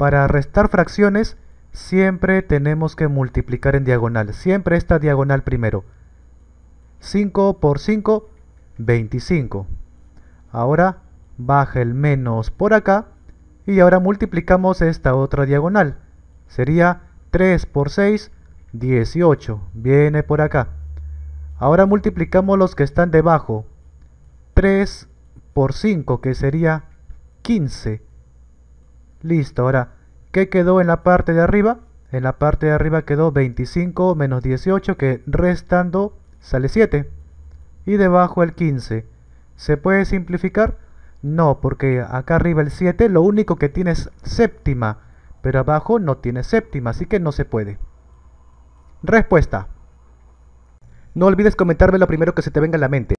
Para restar fracciones siempre tenemos que multiplicar en diagonal, siempre esta diagonal primero. 5 por 5, 25. Ahora baja el menos por acá y ahora multiplicamos esta otra diagonal. Sería 3 por 6, 18. Viene por acá. Ahora multiplicamos los que están debajo. 3 por 5, que sería 15. Listo, ahora, ¿qué quedó en la parte de arriba? En la parte de arriba quedó 25 menos 18, que restando sale 7. Y debajo el 15. ¿Se puede simplificar? No, porque acá arriba el 7 lo único que tiene es séptima, pero abajo no tiene séptima, así que no se puede. Respuesta. No olvides comentarme lo primero que se te venga a la mente.